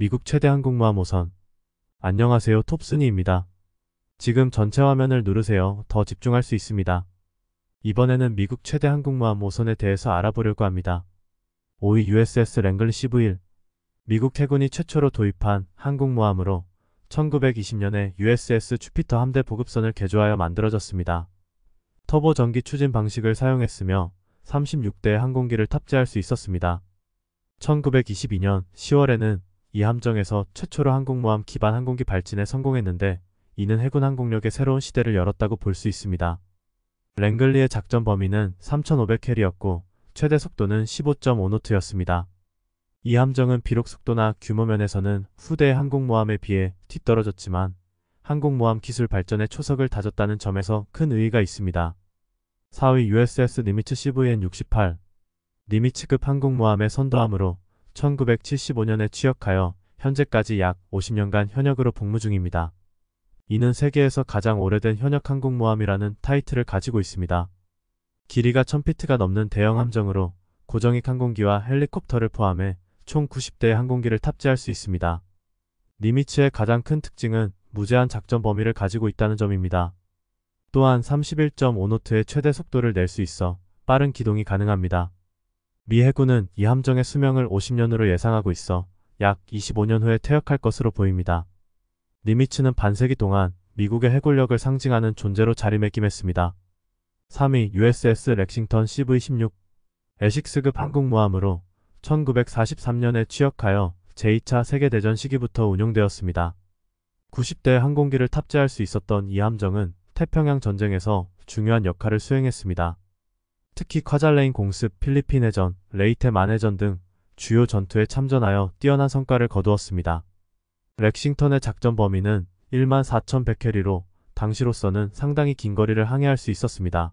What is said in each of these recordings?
미국 최대 항공모함5선 안녕하세요 톱스이입니다 지금 전체 화면을 누르세요. 더 집중할 수 있습니다. 이번에는 미국 최대 항공모함5선에 대해서 알아보려고 합니다. 5위 USS 랭글 CV-1 미국 해군이 최초로 도입한 항공모함으로 1920년에 USS 주피터 함대 보급선을 개조하여 만들어졌습니다. 터보 전기 추진 방식을 사용했으며 36대의 항공기를 탑재할 수 있었습니다. 1922년 10월에는 이 함정에서 최초로 항공모함 기반 항공기 발진에 성공했는데 이는 해군 항공력의 새로운 시대를 열었다고 볼 수 있습니다. 랭글리의 작전 범위는 3 5 0 0캐리였고 최대 속도는 15.5노트였습니다. 이 함정은 비록 속도나 규모 면에서는 후대의 항공모함에 비해 뒤떨어졌지만 항공모함 기술 발전에 초석을 다졌다는 점에서 큰 의의가 있습니다. 4위 USS 니미츠 CVN-68 니미츠급 항공모함의 선도함으로 1975년에 취역하여 현재까지 약 50년간 현역으로 복무 중입니다. 이는 세계에서 가장 오래된 현역 항공모함이라는 타이틀을 가지고 있습니다. 길이가 1000피트가 넘는 대형 함정으로 고정익 항공기와 헬리콥터를 포함해 총 90대의 항공기를 탑재할 수 있습니다. 니미츠의 가장 큰 특징은 무제한 작전 범위를 가지고 있다는 점입니다. 또한 31.5노트의 최대 속도를 낼 수 있어 빠른 기동이 가능합니다. 미 해군은 이 함정의 수명을 50년으로 예상하고 있어 약 25년 후에 퇴역할 것으로 보입니다. 니미츠는 반세기 동안 미국의 해군력을 상징하는 존재로 자리매김했습니다. 3위 USS 렉싱턴 CV-16 에식스급 항공모함으로 1943년에 취역하여 제2차 세계대전 시기부터 운용되었습니다. 90대의 항공기를 탑재할 수 있었던 이 함정은 태평양 전쟁에서 중요한 역할을 수행했습니다. 특히 카잘레인 공습, 필리핀 해전, 레이테 만해전 등 주요 전투에 참전하여 뛰어난 성과를 거두었습니다. 렉싱턴의 작전 범위는 14,100캐리로 당시로서는 상당히 긴 거리를 항해할 수 있었습니다.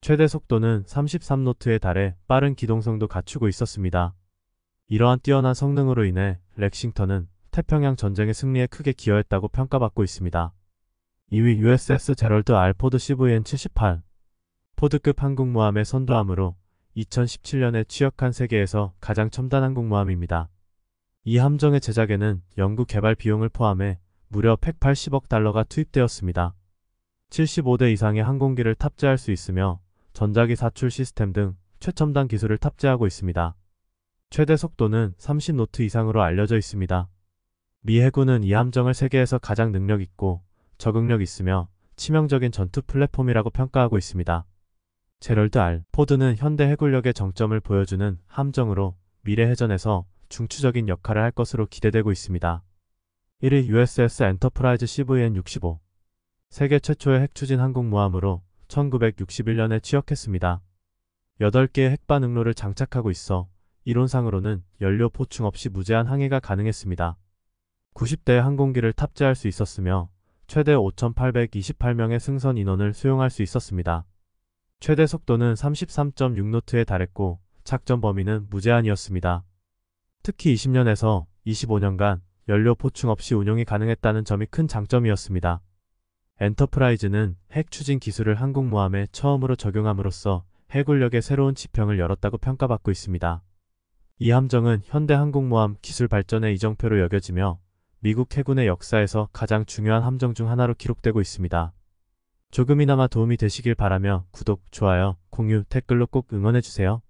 최대 속도는 33노트에 달해 빠른 기동성도 갖추고 있었습니다. 이러한 뛰어난 성능으로 인해 렉싱턴은 태평양 전쟁의 승리에 크게 기여했다고 평가받고 있습니다. 2위 USS 제럴드 알포드 CVN-78 포드급 항공모함의 선도함으로 2017년에 취역한 세계에서 가장 첨단 항공모함입니다. 이 함정의 제작에는 연구 개발 비용을 포함해 무려 180억 달러가 투입되었습니다. 75대 이상의 항공기를 탑재할 수 있으며 전자기 사출 시스템 등 최첨단 기술을 탑재하고 있습니다. 최대 속도는 30노트 이상으로 알려져 있습니다. 미 해군은 이 함정을 세계에서 가장 능력 있고 적응력 있으며 치명적인 전투 플랫폼이라고 평가하고 있습니다. 제럴드 알 포드는 현대 해군력의 정점을 보여주는 함정으로 미래 해전에서 중추적인 역할을 할 것으로 기대되고 있습니다. 1위 USS 엔터프라이즈 CVN-65 세계 최초의 핵추진 항공모함으로 1961년에 취역했습니다. 8개의 핵반 응로를 장착하고 있어 이론상으로는 연료 포충 없이 무제한 항해가 가능했습니다. 90대의 항공기를 탑재할 수 있었으며 최대 5,828명의 승선 인원을 수용할 수 있었습니다. 최대 속도는 33.6노트에 달했고 작전 범위는 무제한이었습니다. 특히 20년에서 25년간 연료 보충 없이 운용이 가능했다는 점이 큰 장점이었습니다. 엔터프라이즈는 핵 추진 기술을 항공모함에 처음으로 적용함으로써 해군력의 새로운 지평을 열었다고 평가받고 있습니다. 이 함정은 현대 항공모함 기술 발전의 이정표로 여겨지며 미국 해군의 역사에서 가장 중요한 함정 중 하나로 기록되고 있습니다. 조금이나마 도움이 되시길 바라며 구독, 좋아요, 공유, 댓글로 꼭 응원해주세요.